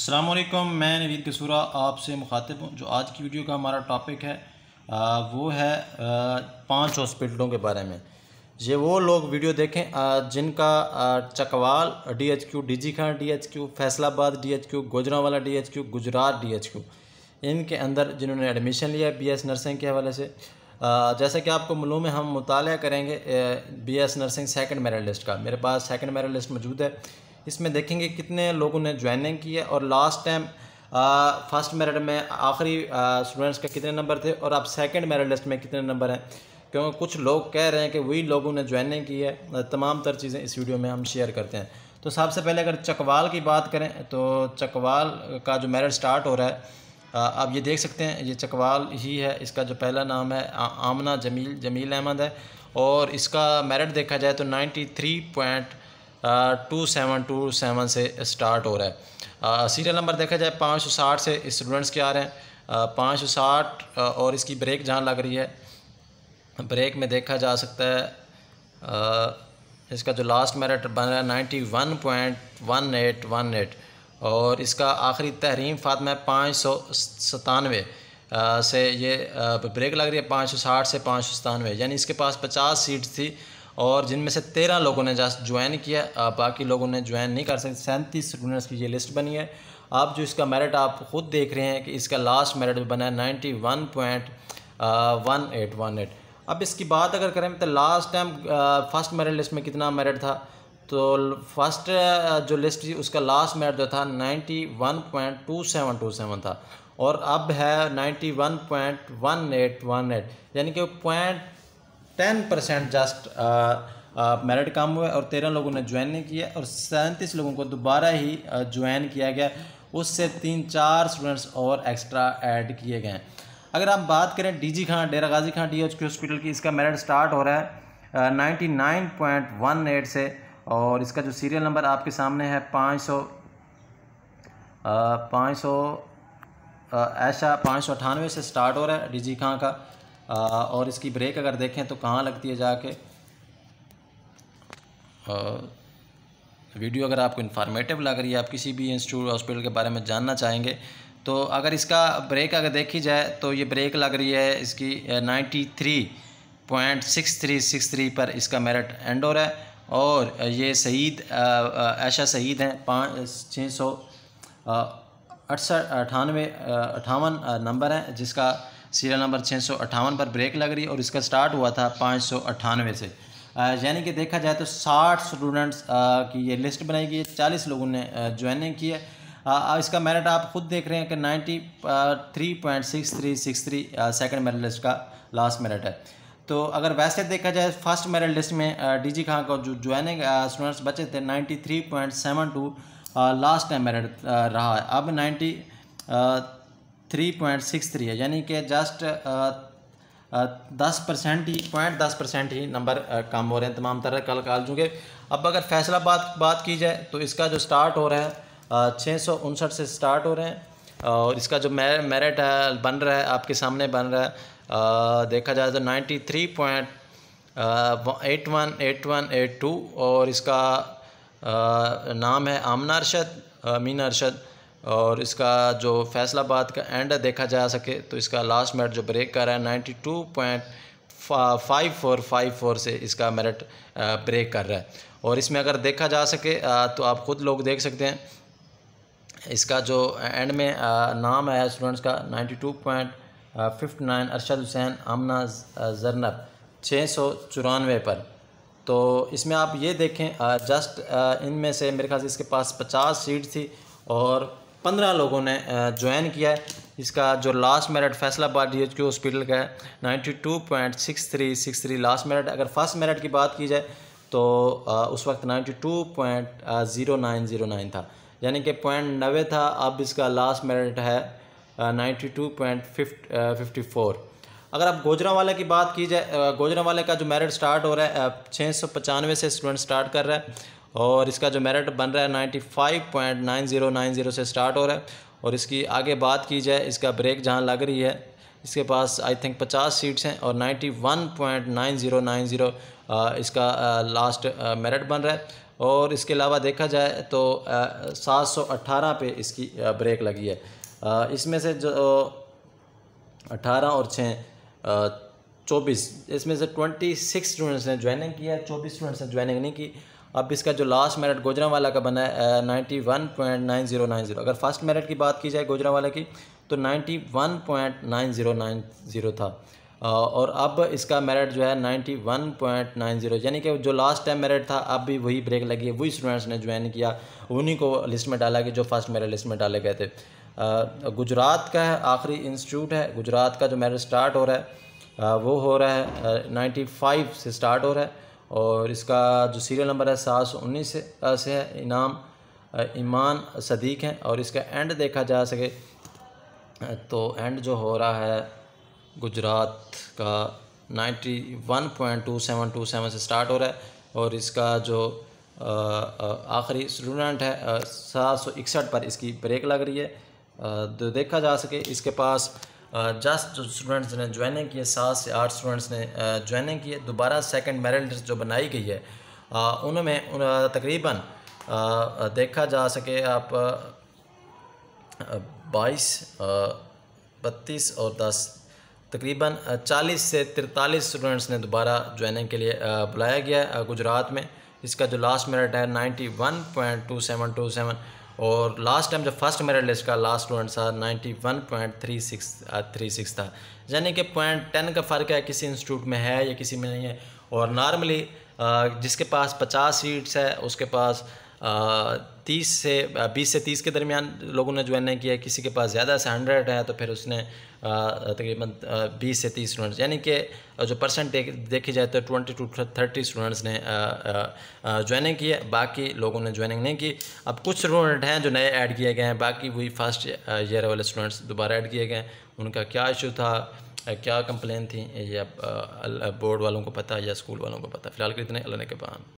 असलम मैं नवीद कसूरा आपसे मुखातिब हूँ जो आज की वीडियो का हमारा टॉपिक है आ, वो है आ, पांच हॉस्पिटलों के बारे में ये वो लोग वीडियो देखें आ, जिनका Chakwal D H Q D G Khan D H Q Faisalabad D H Q वाला D H Q Gujrat D H Q इनके अंदर जिन्होंने एडमिशन लिया बी एस नर्सिंग के हवाले से जैसा कि आपको मालूम है हम मुताल करेंगे B S nursing second merit list का मेरे पास सेकेंड मेरिट लिस्ट मौजूद है इसमें देखेंगे कितने लोगों ने ज्वाइनिंग की है और लास्ट टाइम फर्स्ट मेरिट में आखिरी स्टूडेंट्स के कितने नंबर थे और अब सेकेंड मेरिट लिस्ट में कितने नंबर हैं क्योंकि कुछ लोग कह रहे हैं कि वही लोगों ने ज्वाइनिंग की है तमाम तर चीज़ें इस वीडियो में हम शेयर करते हैं तो सबसे पहले अगर चकवाल की बात करें तो चकवाल का जो मेरिट स्टार्ट हो रहा है आप ये देख सकते हैं ये चकवाल ही है इसका जो पहला नाम है आमना जमील जमील अहमद है और इसका मेरिट देखा जाए तो ninety three point two seven two seven से स्टार्ट हो रहा है सीरियल नंबर देखा जाए पाँच सौ साठ से स्टूडेंट्स के आ रहे हैं पाँच सौ साठ और इसकी ब्रेक जहाँ लग रही है ब्रेक में देखा जा सकता है आ, इसका जो लास्ट मेरिट बन रहा है ninety one point one eight one eight और इसका आखिरी तहरीम फातमा पाँच सौ सतानवे से ये ब्रेक लग रही है पाँच सौ साठ से पाँच सौ सतानवे यानी इसके पास पचास सीट थी और जिनमें से तेरह लोगों ने जस्ट ज्वाइन किया बाकी लोगों ने ज्वाइन नहीं कर सकते सैंतीस स्टूडेंट्स की ये लिस्ट बनी है आप जो इसका मेरिट आप ख़ुद देख रहे हैं कि इसका लास्ट मेरिट बना है ninety one point one eight one eight अब इसकी बात अगर करें तो last time first merit list में कितना मेरिट था तो फर्स्ट जो लिस्ट थी उसका लास्ट मेरिट जो था ninety one point two seven two seven था और अब है ninety one point one eight one eight यानी कि point ten percent just merit कम हुआ और तेरह लोगों ने ज्वाइन नहीं किया और सैंतीस लोगों को दोबारा ही ज्वाइन uh, किया गया उससे तीन चार स्टूडेंट्स और एक्स्ट्रा ऐड किए गए हैं अगर आप बात करें डीजी खान डेरा गाजी खान डी के हॉस्पिटल की इसका मेरिट स्टार्ट हो रहा है ninety nine point one eight से और इसका जो सीरियल नंबर आपके सामने है पाँच सौ uh, पाँच सौ uh, ऐशा पाँच सौ अठानवे से स्टार्ट हो रहा है जी खां का और इसकी ब्रेक अगर देखें तो कहाँ लगती है जाके वीडियो अगर आपको इन्फॉर्मेटिव लग रही है आप किसी भी इंस्टीट्यूट हॉस्पिटल के बारे में जानना चाहेंगे तो अगर इसका ब्रेक अगर देखी जाए तो ये ब्रेक लग रही है इसकी ninety three point six three six three पर इसका मेरिट एंड हो रहा है और ये सईद ऐशा सईद हैं पाँच छः सौ अड़सठ अठानवे अठावन नंबर हैं जिसका सीरियल नंबर छः पर ब्रेक लग रही और इसका स्टार्ट हुआ था पाँच से यानी कि देखा जाए तो साठ स्टूडेंट्स की ये लिस्ट बनाई गई है चालीस लोगों ने ज्वाइनिंग की है आ, इसका मेरिट आप खुद देख रहे हैं कि ninety three point six three six three second merit list का लास्ट मेरिट है तो अगर वैसे देखा जाए फर्स्ट मेरिट लिस्ट में डी जी खां का जो ज्वाइनिंग स्टूडेंट्स बचे थे ninety three point seven two last time merit रहा है अब ninety three point six three है यानी कि जस्ट दस परसेंट ही पॉइंट दस परसेंट ही नंबर कम हो रहे हैं तमाम तरह कल काल चूँकि अब अगर फैसला बात बात की जाए तो इसका जो स्टार्ट हो रहा है छः सौ उनसठ से स्टार्ट हो रहे हैं और इसका जो मेरिट है बन रहा है आपके सामने बन रहा है देखा जाए तो ninety three point eight one eight one eight two और इसका आ, नाम है आमना अरशद मीना अरशद और इसका जो फैसलाबाद का एंड देखा जा सके तो इसका लास्ट मेरट जो ब्रेक कर रहा है ninety two point five four five four से इसका मेरट ब्रेक कर रहा है और इसमें अगर देखा जा सके तो आप ख़ुद लोग देख सकते हैं इसका जो एंड में नाम आया स्टूडेंट्स का ninety two point fifty nine Arshad Hussain Amna जरनब छः सौ चौरानवे पर तो इसमें आप ये देखें जस्ट इनमें से मेरे ख्याल से इसके पास पचास सीट थी और पंद्रह लोगों ने ज्वाइन किया है इसका जो last merit Faisalabad D H Q hospital का है ninety two point six three six three last merit अगर फर्स्ट मेरिट की बात की जाए तो उस वक्त ninety two point zero nine zero nine था यानी कि पॉइंट नबे था अब इसका लास्ट मेरिट है ninety two point fifty four अगर आप गोजरा वाले की बात की जाए गोजरा वाले का जो मेरिट स्टार्ट हो रहा है छः सौ पचानवे से स्टूडेंट स्टार्ट कर रहा है और इसका जो मेरिट बन रहा है ninety five point nine zero nine zero से स्टार्ट हो रहा है और इसकी आगे बात की जाए इसका ब्रेक जहाँ लग रही है इसके पास आई थिंक पचास सीट्स हैं और ninety one point nine zero nine zero इसका लास्ट मेरिट बन रहा है और इसके अलावा देखा जाए तो सात सौ अट्ठारह पे इसकी ब्रेक लगी है इसमें से जो अट्ठारह और छः चौबीस इसमें से ट्वेंटी सिक्स स्टूडेंट्स ने ज्वाइनिंग किया है चौबीस स्टूडेंट्स ने ज्वाइनिंग नहीं की अब इसका जो लास्ट मेरिट गोजरावाला का बना है ninety one point nine zero nine zero अगर फर्स्ट मेरिट की बात की जाए गोजरावाला की तो ninety one point nine zero nine zero था और अब इसका मेरिट जो है ninety one point nine zero यानी कि जो लास्ट टाइम मेरिट था अब भी वही ब्रेक लगी है वही स्टूडेंट्स ने ज्वाइन किया उन्हीं को लिस्ट में डाला कि जो फर्स्ट मेरिट लिस्ट में डाले गए थे गुजरात का है आखिरी इंस्टीट्यूट है गुजरात का जो मेरिट स्टार्ट हो रहा है वो हो रहा है नाइन्टी फाइव से स्टार्ट हो रहा है और इसका जो सीरियल नंबर है सात सौ उन्नीस से है इनाम ईमान सदीक हैं और इसका एंड देखा जा सके तो एंड जो हो रहा है गुजरात का ninety one point two seven two seven से स्टार्ट हो रहा है और इसका जो आखिरी स्टूडेंट है सात सौ इकसठ पर इसकी ब्रेक लग रही है तो देखा जा सके इसके पास Uh, जस्ट स्टूडेंट्स ने ज्वाइनिंग किए सात से आठ स्टूडेंट्स ने ज्वाइनिंग uh, किए दोबारा सेकंड मेरिट लिस्ट जो बनाई गई है uh, उनमें उन, तकरीबन देखा जा सके आप बाईस बत्तीस और दस तकरीबन चालीस से तिरतालीस स्टूडेंट्स ने दोबारा ज्वाइनिंग के लिए बुलाया गया गुजरात में इसका जो लास्ट मेरिट है ninety one point two seven two seven और लास्ट टाइम जो फर्स्ट मेरिट लिस्ट का लास्ट स्टूडेंट था ninety one point three six three six था यानी कि पॉइंट टेन का फ़र्क है किसी इंस्टीट्यूट में है या किसी में नहीं है और नॉर्मली uh, जिसके पास पचास सीट्स है उसके पास uh, तीस से बीस से तीस के दरमियान लोगों ने ज्वाइन नहीं किया किसी के पास ज़्यादा से हंड्रेड है तो फिर उसने तकरीबन बीस से तीस स्टूडेंट्स यानी कि जो परसेंट देख, देखी जाए तो ट्वेंटी टू थर्टी स्टूडेंट्स ने ज्वाइनिंग की है बाकी लोगों ने ज्वाइनिंग नहीं की अब कुछ स्टूडेंट हैं जो नए ऐड किए गए हैं बाकी वही फर्स्ट ईयर वाले स्टूडेंट्स दोबारा ऐड किए गए उनका क्या इशू था क्या कंप्लेन थी ये बोर्ड वालों को पता या स्कूल वालों को पता फिलहाल के इतने अल्लाह के बाद